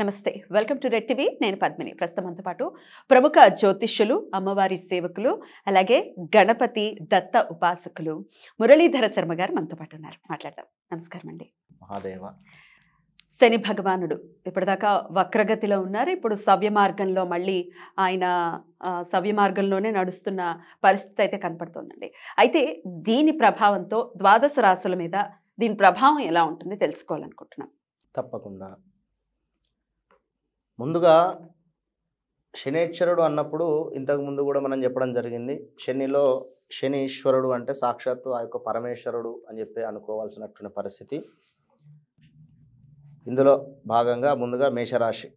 నమస్తే welcome to red TV నేను పద్మిని ప్రస్తుతం పాటు ప్రముఖ జ్యోతిష్యులు అమ్మవారి సేవకులు అలాగే గణపతి దత్త ఉపాసకులు మురళీధర శర్మ గారు మనతో పాటు ఉన్నారు మాట్లాడదాం నమస్కారం అండి మహాదేవ శని భగవానుడు ఇప్పటిదాకా వక్రగతిలో ఉన్నారు ఇప్పుడు సవ్య మార్గంలో మళ్ళీ ఆయన సవ్య మార్గంలోనే నడుస్తున్న పరిస్థితి అయితే కనపడుతోందండి అయితే దీని ప్రభావంతో ద్వాదశ రాసుల మీద దీని ప్రభావం ఎలా ఉంటుంది తెలుసుకోవాలనుకుంటున్నాం తప్పకుండా ముందుగా శనేశ్వరుడు అన్నప్పుడు ఇంతకుముందు కూడా మనం చెప్పడం జరిగింది శనిలో శనీశ్వరుడు అంటే సాక్షాత్తు ఆ యొక్క పరమేశ్వరుడు అని చెప్పి అనుకోవాల్సినటువంటి పరిస్థితి ఇందులో భాగంగా ముందుగా మేషరాశి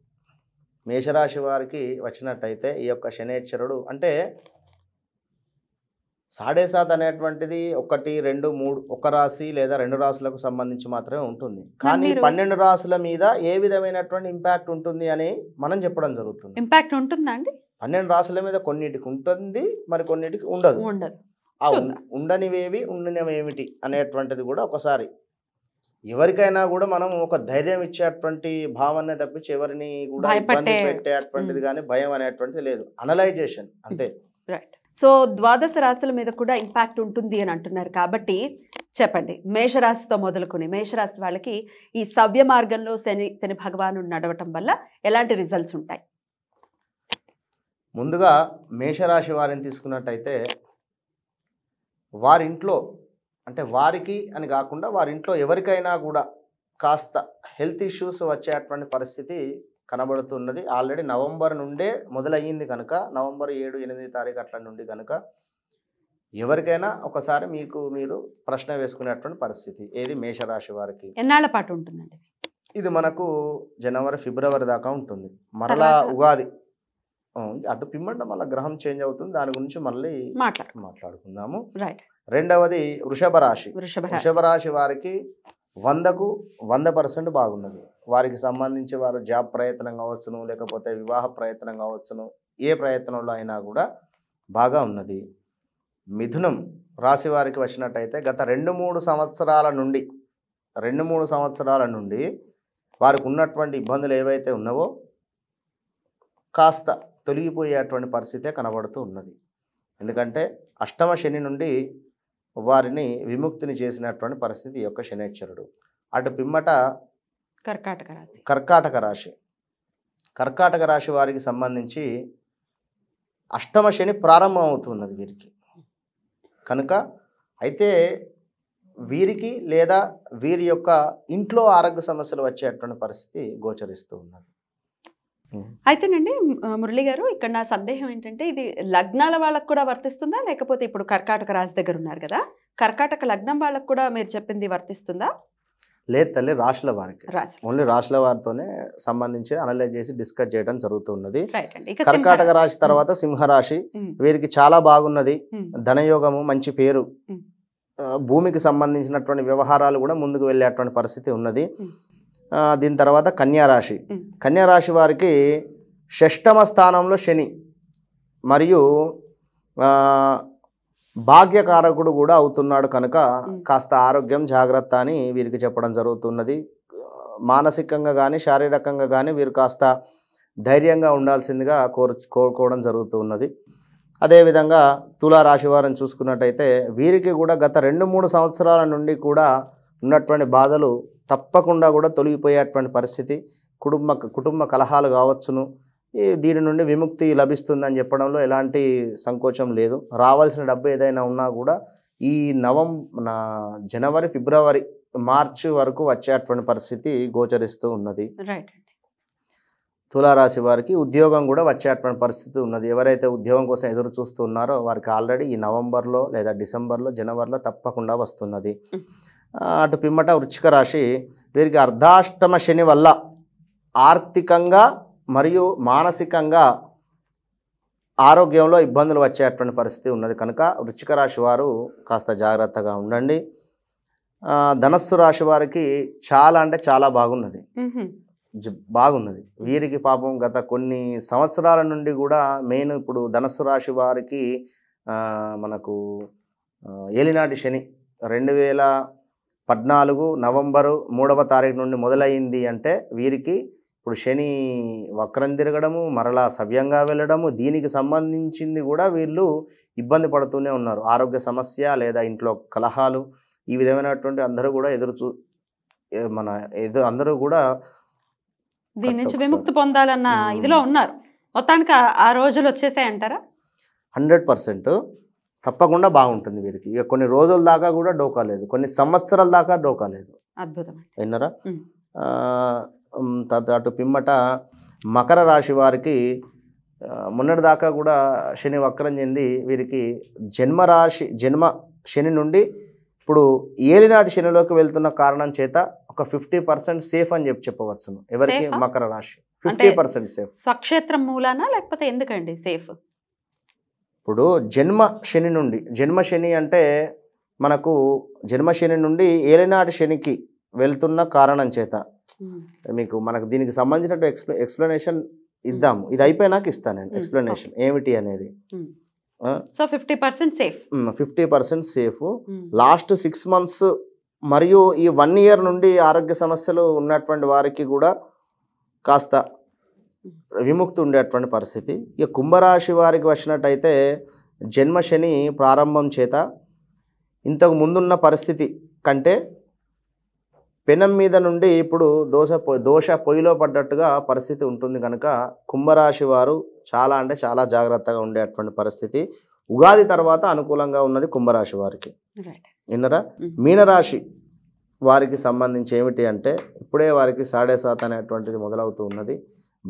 మేషరాశి వారికి వచ్చినట్టయితే ఈ యొక్క శనేశ్వరుడు అంటే సాడేసాత్ అనేటువంటిది ఒకటి రెండు మూడు ఒక రాశి లేదా రెండు రాశులకు సంబంధించి మాత్రమే ఉంటుంది కానీ పన్నెండు రాశుల మీద ఏ విధమైనటువంటి ఇంపాక్ట్ ఉంటుంది అని మనం చెప్పడం జరుగుతుంది ఇంపాక్ట్ ఉంటుందండి పన్నెండు రాశుల మీద కొన్నిటికి ఉంటుంది మరి కొన్నిటికి ఉండదు ఉండదు ఉండనివేవి ఉండనివేమిటి అనేటువంటిది కూడా ఒకసారి ఎవరికైనా కూడా మనం ఒక ధైర్యం ఇచ్చేటువంటి భావన తప్పించి ఎవరిని కూడా ఇబ్బంది పెట్టేటువంటిది కానీ భయం అనేటువంటిది లేదు అనలైజేషన్ అంతే రైట్ సో ద్వాదశ రాశుల మీద కూడా ఇంపాక్ట్ ఉంటుంది అని అంటున్నారు కాబట్టి చెప్పండి మేషరాశితో మొదలుకొని మేషరాశి వాళ్ళకి ఈ సవ్య మార్గంలో శని శని భగవాను నడవటం వల్ల ఎలాంటి రిజల్ట్స్ ఉంటాయి ముందుగా మేషరాశి వారిని తీసుకున్నట్టయితే వారింట్లో అంటే వారికి అని కాకుండా వారింట్లో ఎవరికైనా కూడా కాస్త హెల్త్ ఇష్యూస్ వచ్చేటువంటి పరిస్థితి కనబడుతున్నది ఆల్రెడీ నవంబర్ నుండే మొదలయ్యింది కనుక నవంబర్ ఏడు ఎనిమిది తారీఖు అట్లా నుండి కనుక ఎవరికైనా ఒకసారి మీకు మీరు ప్రశ్న వేసుకునేటువంటి పరిస్థితి ఏది మేషరాశి వారికి ఎన్నాళ్ళ పాటు ఉంటుందండి ఇది మనకు జనవరి ఫిబ్రవరి దాకా ఉంటుంది మరలా ఉగాది అటు పిమ్మంట మళ్ళీ గ్రహం చేంజ్ అవుతుంది దాని గురించి మళ్ళీ మాట్లాడు మాట్లాడుకుందాము రెండవది వృషభ రాశి వృషభ రాశి వారికి వందకు వంద పర్సెంట్ బాగున్నది వారికి సంబంధించి వారు జాబ్ ప్రయత్నం కావచ్చును లేకపోతే వివాహ ప్రయత్నం కావచ్చును ఏ ప్రయత్నంలో అయినా కూడా బాగా ఉన్నది మిథునం రాశి వారికి వచ్చినట్టయితే గత రెండు మూడు సంవత్సరాల నుండి రెండు మూడు సంవత్సరాల నుండి వారికి ఉన్నటువంటి ఇబ్బందులు ఏవైతే ఉన్నావో కాస్త తొలగిపోయేటువంటి పరిస్థితే కనబడుతూ ఉన్నది ఎందుకంటే అష్టమ శని నుండి వారిని విముక్తిని చేసినటువంటి పరిస్థితి యొక్క శనేశ్వరుడు అటు పిమ్మట కర్కాటక రాశి కర్కాటక రాశి కర్కాటక రాశి వారికి సంబంధించి అష్టమ శని ప్రారంభం అవుతున్నది వీరికి కనుక అయితే వీరికి లేదా వీరి యొక్క ఇంట్లో ఆరోగ్య సమస్యలు వచ్చేటువంటి పరిస్థితి గోచరిస్తూ ఉన్నది అయితేనండి మురళి గారు ఇక్కడ నా సందేహం ఏంటంటే ఇది లగ్నాల వాళ్ళకు కూడా వర్తిస్తుందా లేకపోతే ఇప్పుడు కర్కాటక రాశి దగ్గర ఉన్నారు కదా కర్కాటక లగ్నం వాళ్ళకు కూడా మీరు చెప్పింది వర్తిస్తుందా లేదు తల్లి రాశుల వారికి ఓన్లీ రాశుల వారితోనే సంబంధించి అనలైజ్ చేసి డిస్కస్ చేయడం జరుగుతున్నది కర్కాటక రాశి తర్వాత hmm. సింహరాశి hmm. వీరికి చాలా బాగున్నది hmm. ధనయోగము మంచి పేరు భూమికి సంబంధించినటువంటి వ్యవహారాలు కూడా ముందుకు వెళ్ళేటువంటి పరిస్థితి ఉన్నది దీని తర్వాత కన్యారాశి కన్యారాశి వారికి షష్టమ స్థానంలో శని మరియు భాగ్యకారకుడు కూడా అవుతున్నాడు కనుక కాస్త ఆరోగ్యం జాగ్రత్త అని వీరికి చెప్పడం జరుగుతున్నది మానసికంగా కానీ శారీరకంగా కానీ వీరు కాస్త ధైర్యంగా ఉండాల్సిందిగా కోరు కోరుకోవడం జరుగుతున్నది అదేవిధంగా తులారాశి వారిని చూసుకున్నట్టయితే వీరికి కూడా గత రెండు మూడు సంవత్సరాల నుండి కూడా ఉన్నటువంటి బాధలు తప్పకుండా కూడా తొలగిపోయేటువంటి పరిస్థితి కుటుంబ కుటుంబ కలహాలు కావచ్చును దీని నుండి విముక్తి లభిస్తుందని చెప్పడంలో ఎలాంటి సంకోచం లేదు రావాల్సిన డబ్బు ఏదైనా ఉన్నా కూడా ఈ నవం జనవరి ఫిబ్రవరి మార్చ్ వరకు వచ్చేటువంటి పరిస్థితి గోచరిస్తూ ఉన్నది తులారాశి వారికి ఉద్యోగం కూడా వచ్చేటువంటి పరిస్థితి ఉన్నది ఎవరైతే ఉద్యోగం కోసం ఎదురు చూస్తున్నారో వారికి ఆల్రెడీ ఈ నవంబర్లో లేదా డిసెంబర్లో జనవరిలో తప్పకుండా వస్తున్నది అటు పిమ్మట వృచ్చిక రాశి వీరికి అర్ధాష్టమ శని వల్ల ఆర్థికంగా మరియు మానసికంగా ఆరోగ్యంలో ఇబ్బందులు వచ్చేటువంటి పరిస్థితి ఉన్నది కనుక వృచ్చిక రాశి వారు కాస్త జాగ్రత్తగా ఉండండి ధనస్సు రాశి వారికి చాలా అంటే చాలా బాగున్నది బాగున్నది వీరికి పాపం గత కొన్ని సంవత్సరాల నుండి కూడా మెయిన్ ఇప్పుడు ధనస్సు రాశి వారికి మనకు ఏలినాటి శని రెండు వేల పద్నాలుగు నవంబరు మూడవ తారీఖు నుండి మొదలైంది అంటే వీరికి ఇప్పుడు శని వక్రం తిరగడము మరలా సవ్యంగా వెళ్ళడము దీనికి సంబంధించింది కూడా వీళ్ళు ఇబ్బంది పడుతూనే ఉన్నారు ఆరోగ్య సమస్య లేదా ఇంట్లో కలహాలు ఈ విధమైనటువంటి అందరూ కూడా ఎదురు చూ మన ఎదు అందరూ కూడా దీని నుంచి విముక్తి పొందాలన్న ఇదిలో ఉన్నారు మొత్తానికి ఆ రోజులు వచ్చేసాయి అంటారా హండ్రెడ్ పర్సెంట్ తప్పకుండా బాగుంటుంది వీరికి ఇక కొన్ని రోజుల దాకా కూడా డోకా లేదు కొన్ని సంవత్సరాల దాకా డోకా లేదు అద్భుతం విన్నారా అటు పిమ్మట మకర రాశి వారికి మొన్నటి దాకా కూడా శని వక్రం చెంది వీరికి జన్మరాశి జన్మ శని నుండి ఇప్పుడు ఏలినాటి శనిలోకి వెళ్తున్న కారణం చేత ఒక ఫిఫ్టీ పర్సెంట్ సేఫ్ అని చెప్పి చెప్పవచ్చును ఎవరికి మకర రాశి ఫిఫ్టీ పర్సెంట్ సేఫ్ స్వక్షేత్రం మూలానా లేకపోతే ఎందుకండి సేఫ్ ఇప్పుడు జన్మ శని నుండి జన్మ శని అంటే మనకు జన్మ శని నుండి ఏలినాటి శనికి వెళ్తున్న కారణం చేత మీకు hmm. మనకు దీనికి సంబంధించినట్టు ఎక్స్ప్లె ఎక్స్ప్లెనేషన్ hmm. ఇద్దాము ఇది అయిపోయినాక ఇస్తాను నేను hmm. ఎక్స్ప్లెనేషన్ ఏమిటి అనేది so fifty percent safe fifty percent safe last six months మరియు ఈ వన్ ఇయర్ నుండి ఆరోగ్య సమస్యలు ఉన్నటువంటి వారికి కూడా కాస్త విముక్తి ఉండేటువంటి పరిస్థితి ఇక కుంభరాశి వారికి వచ్చినట్టయితే జన్మశని ప్రారంభం చేత ఇంతకు ముందున్న పరిస్థితి కంటే పెనం మీద నుండి ఇప్పుడు దోశ దోశ పొయ్యిలో పడ్డట్టుగా పరిస్థితి ఉంటుంది కనుక కుంభరాశి వారు చాలా అంటే చాలా జాగ్రత్తగా ఉండేటువంటి పరిస్థితి ఉగాది తర్వాత అనుకూలంగా ఉన్నది కుంభరాశి వారికి విన్నరా hmm. మీనరాశి వారికి సంబంధించి ఏమిటి అంటే ఇప్పుడే వారికి సాడే సాత్ అనేటువంటిది మొదలవుతూ ఉన్నది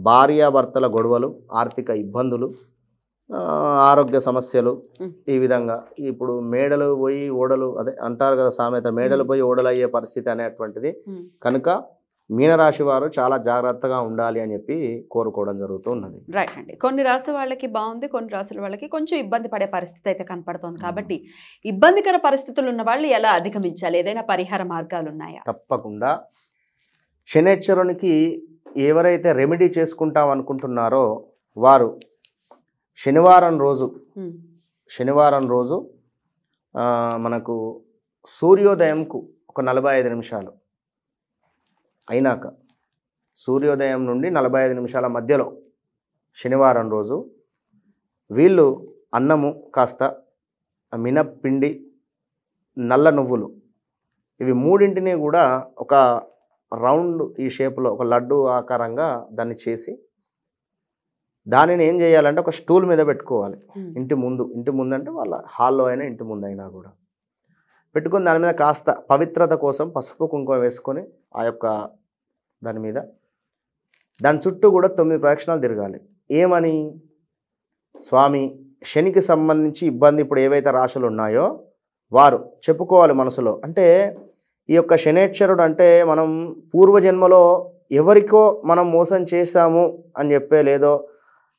భార్యాభర్తల గొడవలు ఆర్థిక ఇబ్బందులు ఆరోగ్య సమస్యలు ఈ విధంగా ఇప్పుడు మేడలు పోయి ఓడలు అదే అంటారు కదా సామెత మేడలు పోయి ఓడలు అయ్యే పరిస్థితి అనేటువంటిది కనుక మీనరాశి వారు చాలా జాగ్రత్తగా ఉండాలి అని చెప్పి కోరుకోవడం జరుగుతూ ఉన్నది రైట్ అండి కొన్ని రాశి వాళ్ళకి బాగుంది కొన్ని రాసుల వాళ్ళకి కొంచెం ఇబ్బంది పడే పరిస్థితి అయితే కనపడుతుంది కాబట్టి ఇబ్బందికర పరిస్థితులు ఉన్న వాళ్ళు ఎలా అధిగమించాలి ఏదైనా పరిహార మార్గాలు ఉన్నాయా తప్పకుండా శనేశ్వరునికి ఎవరైతే రెమెడీ చేసుకుంటాం అనుకుంటున్నారో వారు శనివారం రోజు శనివారం రోజు మనకు సూర్యోదయంకు ఒక నలభై ఐదు నిమిషాలు అయినాక సూర్యోదయం నుండి నలభై ఐదు నిమిషాల మధ్యలో శనివారం రోజు వీళ్ళు అన్నము కాస్త మినపిండి నల్ల నువ్వులు ఇవి మూడింటిని కూడా ఒక రౌండ్ ఈ షేప్లో ఒక లడ్డు ఆకారంగా దాన్ని చేసి దానిని ఏం చేయాలంటే ఒక స్టూల్ మీద పెట్టుకోవాలి ఇంటి ముందు ఇంటి ముందు అంటే వాళ్ళ హాల్లో అయినా ఇంటి ముందు అయినా కూడా పెట్టుకొని దాని మీద కాస్త పవిత్రత కోసం పసుపు కుంకుమ వేసుకొని ఆ యొక్క దాని మీద దాని చుట్టూ కూడా తొమ్మిది ప్రదక్షిణాలు తిరగాలి ఏమని స్వామి శనికి సంబంధించి ఇబ్బంది ఇప్పుడు ఏవైతే రాశులు ఉన్నాయో వారు చెప్పుకోవాలి మనసులో అంటే ఈ యొక్క శనేశ్వరుడు అంటే మనం పూర్వజన్మలో ఎవరికో మనం మోసం చేశాము అని చెప్పే లేదో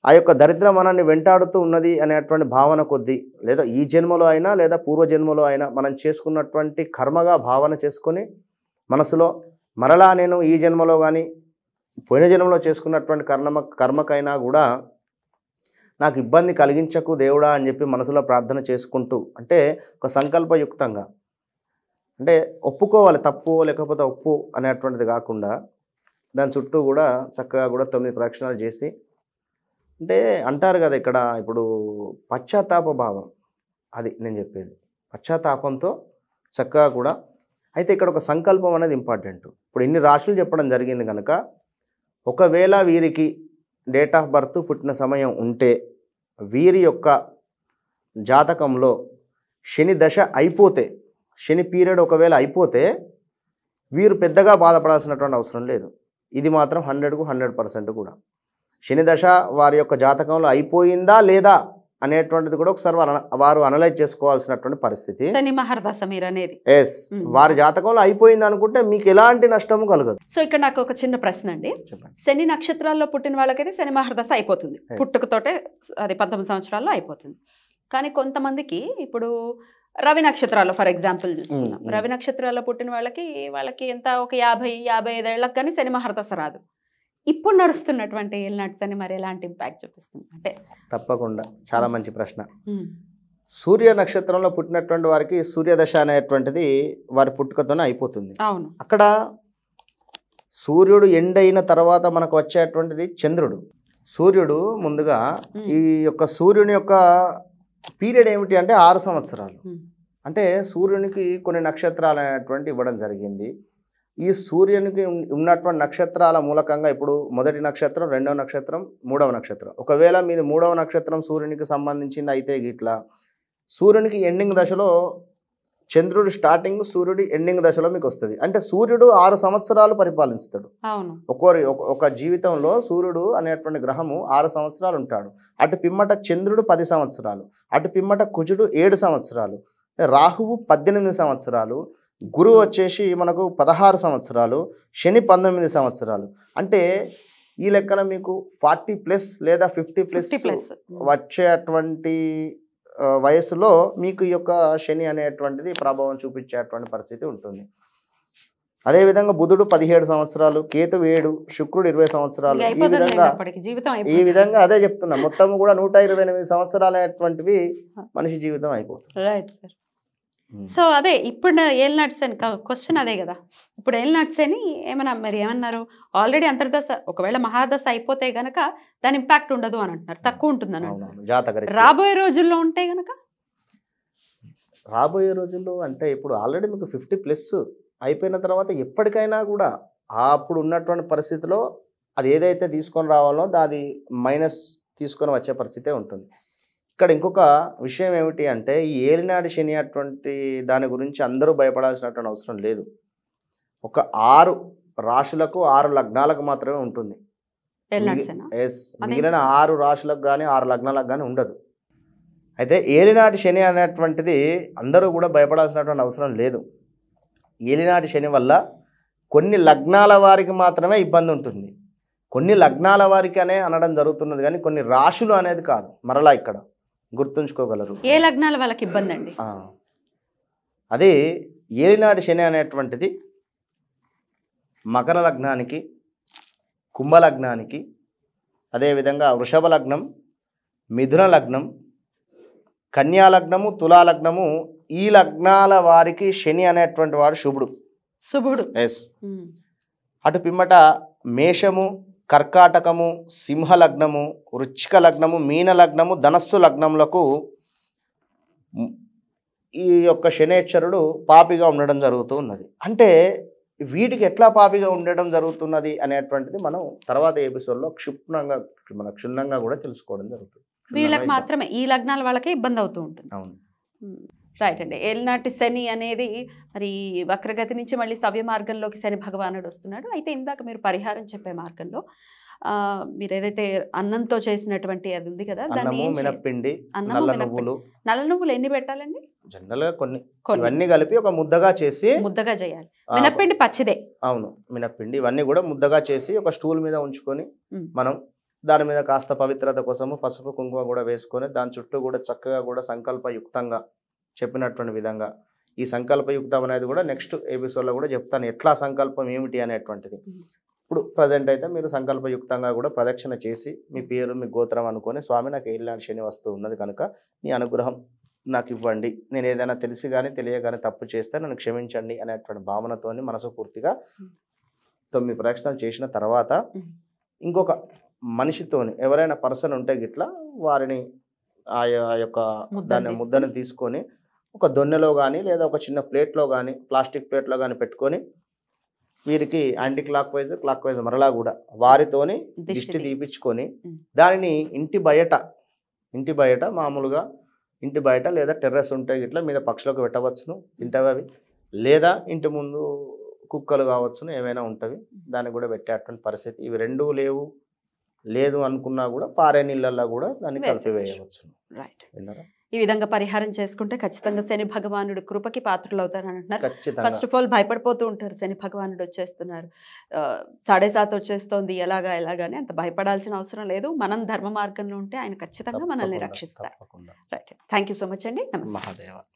ఆ యొక్క దరిద్రం మనల్ని వెంటాడుతూ ఉన్నది అనేటువంటి భావన కొద్దీ లేదా ఈ జన్మలో అయినా లేదా పూర్వజన్మలో అయినా మనం చేసుకున్నటువంటి కర్మగా భావన చేసుకొని మనసులో మరలా నేను ఈ జన్మలో కానీ పోయిన జన్మలో చేసుకున్నటువంటి కర్మ కర్మకైనా కూడా నాకు ఇబ్బంది కలిగించకు దేవుడా అని చెప్పి మనసులో ప్రార్థన చేసుకుంటూ అంటే ఒక సంకల్పయుక్తంగా అంటే ఒప్పుకోవాలి తప్పు లేకపోతే ఒప్పు అనేటువంటిది కాకుండా దాని చుట్టూ కూడా చక్కగా కూడా తొమ్మిది ప్రదక్షిణాలు చేసి అంటే అంటారు కదా ఇక్కడ ఇప్పుడు పశ్చాత్తాప భావం అది నేను చెప్పేది పశ్చాత్తాపంతో చక్కగా కూడా అయితే ఇక్కడ ఒక సంకల్పం అనేది ఇంపార్టెంట్ ఇప్పుడు ఎన్ని రాశులు చెప్పడం జరిగింది కనుక ఒకవేళ వీరికి డేట్ ఆఫ్ బర్త్ పుట్టిన సమయం ఉంటే వీరి యొక్క జాతకంలో శని దశ అయిపోతే శని పీరియడ్ ఒకవేళ అయిపోతే వీరు పెద్దగా బాధపడాల్సినటువంటి అవసరం లేదు ఇది మాత్రం హండ్రెడ్కు హండ్రెడ్ పర్సెంట్ కూడా శని దశ వారి యొక్క జాతకంలో అయిపోయిందా లేదా అనేటువంటిది కూడా ఒకసారి వారు అనలైజ్ చేసుకోవాల్సినటువంటి పరిస్థితి అనేది ఎస్ వారి జాతకంలో అయిపోయింది అనుకుంటే మీకు ఎలాంటి నష్టము కలగదు సో ఇక్కడ నాకు ఒక చిన్న ప్రశ్న అండి శని నక్షత్రాల్లో పుట్టిన వాళ్ళకైతే శని మహర్దశ అయిపోతుంది పుట్టుకతోటే అది పంతొమ్మిది సంవత్సరాల్లో అయిపోతుంది కానీ కొంతమందికి ఇప్పుడు రవి నక్షత్రాలు ఫర్ ఎగ్జాంపుల్ చూసుకుందాం రవి నక్షత్రాల్లో పుట్టిన వాళ్ళకి వాళ్ళకి ఎంత ఒక యాభై యాభై ఐదేళ్ళకి కానీ శని మహర్దశ రాదు ఇప్పుడు నడుస్తున్నటువంటి ఏలినాట్స్ అని మరి ఎలాంటి ఇంపాక్ట్ చూపిస్తుంది అంటే తప్పకుండా చాలా మంచి ప్రశ్న సూర్య నక్షత్రంలో పుట్టినటువంటి వారికి సూర్యదశ అనేటువంటిది వారి పుట్టుకతోనే అయిపోతుంది అవును అక్కడ సూర్యుడు ఎండ్ అయిన తర్వాత మనకు వచ్చేటువంటిది చంద్రుడు సూర్యుడు ముందుగా ఈ యొక్క సూర్యుని యొక్క పీరియడ్ ఏమిటి అంటే ఆరు సంవత్సరాలు అంటే సూర్యునికి కొన్ని నక్షత్రాలు అనేటువంటి ఇవ్వడం జరిగింది ఈ సూర్యునికి ఉన్నటువంటి నక్షత్రాల మూలకంగా ఇప్పుడు మొదటి నక్షత్రం రెండవ నక్షత్రం మూడవ నక్షత్రం ఒకవేళ మీది మూడవ నక్షత్రం సూర్యునికి సంబంధించింది అయితే ఇట్లా సూర్యునికి ఎండింగ్ దశలో చంద్రుడు స్టార్టింగ్ సూర్యుడు ఎండింగ్ దశలో మీకు వస్తుంది అంటే సూర్యుడు ఆరు సంవత్సరాలు పరిపాలిస్తాడు ఒక్కోరి ఒక జీవితంలో సూర్యుడు అనేటువంటి గ్రహము ఆరు సంవత్సరాలు ఉంటాడు అటు పిమ్మట చంద్రుడు పది సంవత్సరాలు అటు పిమ్మట కుజుడు ఏడు సంవత్సరాలు రాహువు పద్దెనిమిది సంవత్సరాలు గురువు వచ్చేసి మనకు పదహారు సంవత్సరాలు శని పంతొమ్మిది సంవత్సరాలు అంటే ఈ లెక్కన మీకు ఫార్టీ ప్లస్ లేదా ఫిఫ్టీ ప్లస్ వచ్చేటువంటి వయసులో మీకు ఈ యొక్క శని అనేటువంటిది ప్రభావం చూపించేటువంటి పరిస్థితి ఉంటుంది అదేవిధంగా బుధుడు పదిహేడు సంవత్సరాలు కేతు ఏడు శుక్రుడు ఇరవై సంవత్సరాలు ఈ విధంగా ఈ విధంగా అదే చెప్తున్నా మొత్తం కూడా నూట ఇరవై ఎనిమిది సంవత్సరాలు అనేటువంటివి మనిషి జీవితం అయిపోతుంది Hmm. సో అదే ఇప్పుడు ఏల్ నడిసేని క్వశ్చన్ అదే కదా ఇప్పుడు ఏల్ నడిసేని ఏమన్నా మరి ఏమన్నారు ఆల్రెడీ అంతర్దశ ఒకవేళ మహాదశ అయిపోతే గనక దాని ఇంపాక్ట్ ఉండదు అని అంటున్నారు తక్కువ ఉంటుంది అని అంటున్నారు రాబోయే రోజుల్లో ఉంటే గనక రాబోయే రోజుల్లో అంటే ఇప్పుడు ఆల్రెడీ మీకు ఫిఫ్టీ ప్లస్ అయిపోయిన తర్వాత ఎప్పటికైనా కూడా అప్పుడు ఉన్నటువంటి పరిస్థితిలో అది ఏదైతే తీసుకొని రావాలో దాది మైనస్ తీసుకొని వచ్చే పరిస్థితే ఉంటుంది ఇక్కడ ఇంకొక విషయం ఏమిటి అంటే ఈ ఏలినాడు శని అటువంటి దాని గురించి అందరూ భయపడాల్సినటువంటి అవసరం లేదు ఒక ఆరు రాశులకు ఆరు లగ్నాలకు మాత్రమే ఉంటుంది ఎస్ మిగిలిన ఆరు రాశులకు కానీ ఆరు లగ్నాలకు కానీ ఉండదు అయితే ఏలినాటి శని అనేటువంటిది అందరూ కూడా భయపడాల్సినటువంటి అవసరం లేదు ఏలినాటి శని వల్ల కొన్ని లగ్నాల వారికి మాత్రమే ఇబ్బంది ఉంటుంది కొన్ని లగ్నాల వారికి అనే అనడం జరుగుతున్నది కానీ కొన్ని రాశులు అనేది కాదు మరలా ఇక్కడ గుర్తుంచుకోగలరు ఏ లగ్నాల వాళ్ళకి ఇబ్బంది అండి అదే ఏలినాడు శని అనేటువంటిది మకర లగ్నానికి కుంభలగ్నానికి అదేవిధంగా వృషభ లగ్నం మిథున లగ్నం కన్యాలగ్నము తులాలగ్నము ఈ లగ్నాల వారికి శని అనేటువంటి వాడు శుభుడు శుభుడు ఎస్ అటు పిమ్మట మేషము కర్కాటకము సింహలగ్నము వృచ్చిక లగ్నము మీన లగ్నము ధనస్సు లగ్నములకు ఈ యొక్క శనేశ్వరుడు పాపిగా ఉండడం జరుగుతూ ఉన్నది అంటే వీటికి ఎట్లా పాపిగా ఉండడం జరుగుతున్నది అనేటువంటిది మనం తర్వాత ఎపిసోడ్లో క్షుణ్ణంగా మన క్షుణ్ణంగా కూడా తెలుసుకోవడం జరుగుతుంది వీళ్ళకి మాత్రమే ఈ లగ్నాల వాళ్ళకే ఇబ్బంది అవుతూ ఉంటుంది అవును రైట్ అండి ఏలినాటి శని అనేది మరి వక్రగతి నుంచి మళ్ళీ సవ్య మార్గంలోకి శని భగవానుడు వస్తున్నాడు అయితే ఇందాక మీరు పరిహారం చెప్పే మార్గంలో మీరు ఏదైతే అన్నంతో చేసినటువంటి అది ఉంది కదా మినప్పిండి నల్ల నువ్వులు నల్ల నువ్వులు ఎన్ని పెట్టాలండి జనరల్గా కొన్ని ఇవన్నీ కలిపి ఒక ముద్దగా చేసి ముద్దగా చేయాలి మినప్పిండి పచ్చిదే అవును మినప్పిండి ఇవన్నీ కూడా ముద్దగా చేసి ఒక స్టూల్ మీద ఉంచుకొని మనం దాని మీద కాస్త పవిత్రత కోసము పసుపు కుంకుమ కూడా వేసుకొని దాని చుట్టూ కూడా చక్కగా కూడా సంకల్పయుక్తంగా చెప్పినటువంటి విధంగా ఈ సంకల్పయుక్తం అనేది కూడా నెక్స్ట్ ఎపిసోడ్లో కూడా చెప్తాను ఎట్లా సంకల్పం ఏమిటి అనేటువంటిది ఇప్పుడు ప్రజెంట్ అయితే మీరు సంకల్పయుక్తంగా కూడా ప్రదక్షిణ చేసి మీ పేరు మీ గోత్రం అనుకొని స్వామి నాకు ఏళ్ళాంటి శని వస్తువు ఉన్నది కనుక నీ అనుగ్రహం నాకు ఇవ్వండి నేను ఏదైనా తెలిసి కానీ తెలియగానే తప్పు చేస్తే నన్ను క్షమించండి అనేటువంటి భావనతో మనసుపూర్తిగా తొమ్మిది ప్రదక్షిణలు చేసిన తర్వాత ఇంకొక మనిషితోని ఎవరైనా పర్సన్ ఉంటే గిట్లా వారిని ఆ యొక్క దాన్ని ముద్దను తీసుకొని ఒక దొన్నెలో కానీ లేదా ఒక చిన్న ప్లేట్లో కానీ ప్లాస్టిక్ ప్లేట్లో కానీ పెట్టుకొని వీరికి అండి క్లాక్ వైజ్ క్లాక్ వైజ్ మరలా కూడా వారితోని దిష్టి తీపించుకొని దానిని ఇంటి బయట ఇంటి బయట మామూలుగా ఇంటి బయట లేదా టెర్రస్ ఉంటాయి ఇట్లా మీద పక్షులకు పెట్టవచ్చును తింటావి అవి లేదా ఇంటి ముందు కుక్కలు కావచ్చును ఏమైనా ఉంటవి దాన్ని కూడా పెట్టేటువంటి పరిస్థితి ఇవి రెండూ లేవు లేదు అనుకున్నా కూడా పారే నీళ్ళల్లో కూడా దాన్ని కలిపివేయవచ్చు రైట్ విన్నారా ఈ విధంగా పరిహారం చేసుకుంటే ఖచ్చితంగా శని భగవానుడు కృపకి పాత్రలు అవుతారని అంటున్నారు ఫస్ట్ ఆఫ్ ఆల్ భయపడిపోతూ ఉంటారు శని భగవానుడు వచ్చేస్తున్నారు సాడే సాత్ వచ్చేస్తోంది ఎలాగా ఎలాగానే అంత భయపడాల్సిన అవసరం లేదు మనం ధర్మ మార్గంలో ఉంటే ఆయన ఖచ్చితంగా మనల్ని రక్షిస్తారు రైట్ థ్యాంక్ సో మచ్ అండి నమస్తే